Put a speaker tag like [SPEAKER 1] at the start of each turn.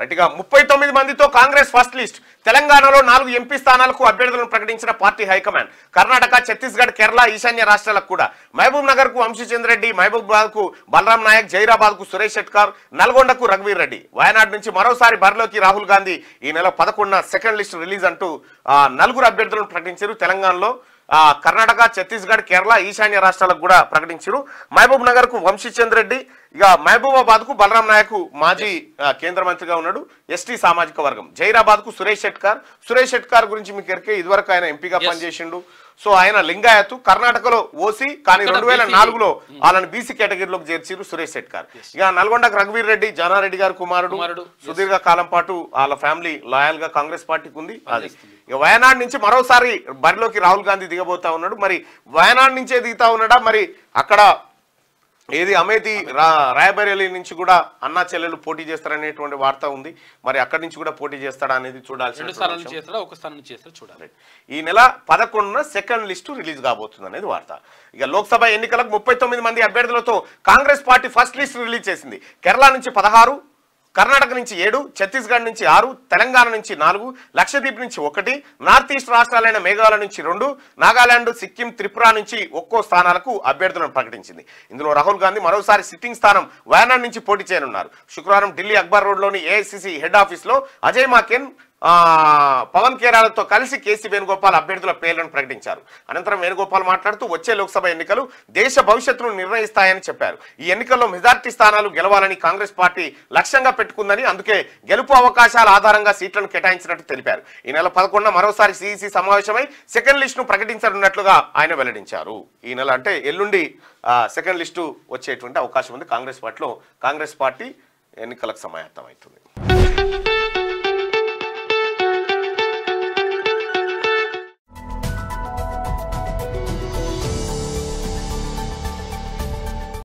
[SPEAKER 1] రైట్గా ముప్పై తొమ్మిది మందితో కాంగ్రెస్ ఫస్ట్ లిస్ట్ తెలంగాణలో నాలుగు ఎంపీ స్థానాలకు అభ్యర్థులను ప్రకటించిన పార్టీ హైకమాండ్ కర్ణాటక ఛత్తీస్గఢ్ కేరళ ఈశాన్య రాష్ట్రాలకు కూడా మహబూబ్ నగర్ కు రెడ్డి మహబూబాబాద్ కు బలరాం నాయక్ జైరాబాద్ కు సురేష్ షెట్కార్ నల్గొండకు రఘువీర్ రెడ్డి వయనాడు నుంచి మరోసారి బరిలోకి రాహుల్ గాంధీ ఈ నెల పదకొండున సెకండ్ లిస్ట్ రిలీజ్ అంటూ నలుగురు అభ్యర్థులను ప్రకటించారు తెలంగాణలో కర్ణాటక ఛత్తీస్గఢ్ కేరళ ఈశాన్య రాష్ట్రాలకు కూడా ప్రకటించారు మహబూబ్ నగర్ కు వంశీచంద్ రెడ్డి ఇక మహబూబాబాద్ కు బలరాం నాయక్ మాజీ కేంద్ర మంత్రిగా ఉన్నాడు ఎస్టీ సామాజిక వర్గం జైరాబాద్ కు సురేష్ షెట్కార్ సురేష్ షెట్కార్ గురించి మీకు ఎరికే ఇదివరకు ఆయన ఎంపీగా పనిచేసిండు సో ఆయన లింగాయత్ కర్ణాటకలో ఓసీ కానీ రెండు వేల నాలుగులో వాళ్ళని బీసీ కేటగిరీలోకి చేర్చిరు సురేష్ శెట్కర్ ఇక నల్గొండకు రఘువీర్ రెడ్డి జానారెడ్డి గారు కుమారుడు సుదీర్ఘ కాలం పాటు వాళ్ళ ఫ్యామిలీ లాయల్ గా కాంగ్రెస్ పార్టీకి ఉంది అది ఇక వయనాడు నుంచి మరోసారి బరిలోకి రాహుల్ గాంధీ దిగబోతా ఉన్నాడు మరి వయనాడు నుంచే దిగుతా ఉన్నాడా మరి అక్కడ ఏది అమేది రా రాయబరేలి నుంచి కూడా అన్నా చెల్లెలు పోటీ చేస్తారనేటువంటి వార్త ఉంది మరి అక్కడి నుంచి కూడా పోటీ చేస్తాడా అనేది చూడాల్సి ఈ నెల పదకొండున సెకండ్ లిస్టు రిలీజ్ కాబోతుంది అనేది వార్త ఇక లోక్సభ ఎన్నికలకు ముప్పై మంది అభ్యర్థులతో Congress party first list release చేసింది కేరళ నుంచి పదహారు కర్ణాటక నుంచి ఏడు ఛత్తీస్గఢ్ నుంచి ఆరు తెలంగాణ నుంచి నాలుగు లక్షద్వీప్ నుంచి ఒకటి నార్త్ ఈస్ట్ రాష్ట్రాలైన మేఘాలయ నుంచి రెండు నాగాలాండ్ సిక్కిం త్రిపుర నుంచి ఒక్కో స్థానాలకు అభ్యర్థులను ప్రకటించింది ఇందులో రాహుల్ గాంధీ మరోసారి సిట్టింగ్ స్థానం వయనాడ్ నుంచి పోటీ చేయనున్నారు శుక్రవారం ఢిల్లీ అక్బర్ రోడ్లోని ఏఐసిసి హెడ్ ఆఫీస్లో అజయ్ మాకెన్ పవన్ కేరాలతో కలిసి కేసీ వేణుగోపాల్ అభ్యర్థుల పేర్లను ప్రకటించారు అనంతరం వేణుగోపాల్ మాట్లాడుతూ వచ్చే లోక్సభ ఎన్నికలు దేశ భవిష్యత్తును నిర్ణయిస్తాయని చెప్పారు ఈ ఎన్నికల్లో మెజార్టీ స్థానాలు గెలవాలని కాంగ్రెస్ పార్టీ లక్ష్యంగా పెట్టుకుందని అందుకే గెలుపు అవకాశాల ఆధారంగా సీట్లను కేటాయించినట్టు తెలిపారు ఈ నెల పదకొండున మరోసారి సీఈసీ సమావేశమై సెకండ్ లిస్టును ప్రకటించనున్నట్లుగా ఆయన వెల్లడించారు ఈ నెల అంటే ఎల్లుండి సెకండ్ లిస్టు వచ్చేటువంటి అవకాశం ఉంది కాంగ్రెస్ పార్టీలో కాంగ్రెస్ పార్టీ ఎన్నికలకు సమాయత్తమవుతుంది